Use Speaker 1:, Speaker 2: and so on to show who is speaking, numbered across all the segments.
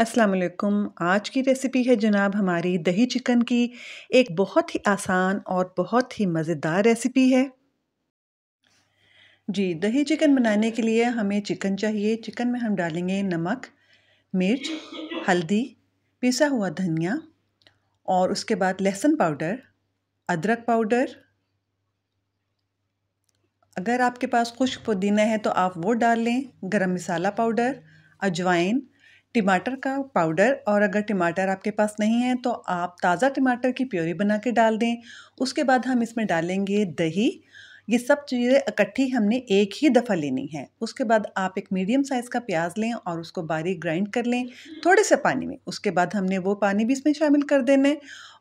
Speaker 1: अस्सलाम वालेकुम आज की रेसिपी है जनाब हमारी दही चिकन की एक बहुत ही आसान और बहुत ही मज़ेदार रेसिपी है जी दही चिकन बनाने के लिए हमें चिकन चाहिए चिकन में हम डालेंगे नमक मिर्च हल्दी पिसा हुआ धनिया और उसके बाद लहसुन पाउडर अदरक पाउडर अगर आपके पास खुश्क पुदीना है तो आप वो डाल लें गरम मसाला पाउडर अजवाइन टमाटर का पाउडर और अगर टमाटर आपके पास नहीं है तो आप ताज़ा टमाटर की प्योरी बना के डाल दें उसके बाद हम इसमें डालेंगे दही ये सब चीज़ें इकट्ठी हमने एक ही दफ़ा लेनी है उसके बाद आप एक मीडियम साइज़ का प्याज लें और उसको बारीक ग्राइंड कर लें थोड़े से पानी में उसके बाद हमने वो पानी भी इसमें शामिल कर देना है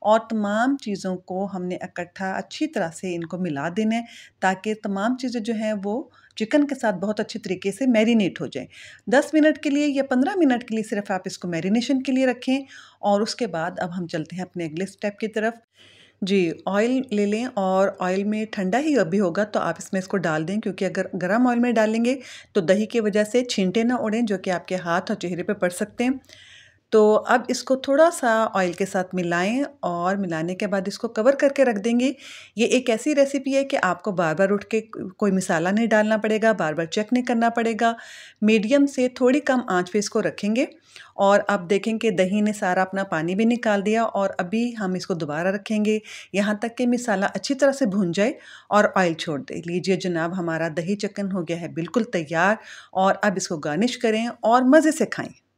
Speaker 1: और तमाम चीज़ों को हमने इकट्ठा अच्छी तरह से इनको मिला देना है ताकि तमाम चीज़ें जो हैं वो चिकन के साथ बहुत अच्छे तरीके से मैरिनेट हो जाए 10 मिनट के लिए या 15 मिनट के लिए सिर्फ आप इसको मैरिनेशन के लिए रखें और उसके बाद अब हम चलते हैं अपने अगले स्टेप की तरफ जी ऑयल ले लें और ऑयल में ठंडा ही अभी होगा तो आप इसमें इसको डाल दें क्योंकि अगर गर्म ऑयल में डालेंगे तो दही की वजह से छींटे ना उड़ें जो कि आपके हाथ और चेहरे पर पड़ सकते हैं तो अब इसको थोड़ा सा ऑयल के साथ मिलाएं और मिलाने के बाद इसको कवर करके रख देंगे ये एक ऐसी रेसिपी है कि आपको बार बार उठ के कोई मसाला नहीं डालना पड़ेगा बार बार चेक नहीं करना पड़ेगा मीडियम से थोड़ी कम आंच पे इसको रखेंगे और आप देखें कि दही ने सारा अपना पानी भी निकाल दिया और अभी हम इसको दोबारा रखेंगे यहाँ तक कि मिसाला अच्छी तरह से भून जाए और ऑयल छोड़ दे लीजिए जनाब हमारा दही चक्कन हो गया है बिल्कुल तैयार और अब इसको गार्निश करें और मज़े से खाएँ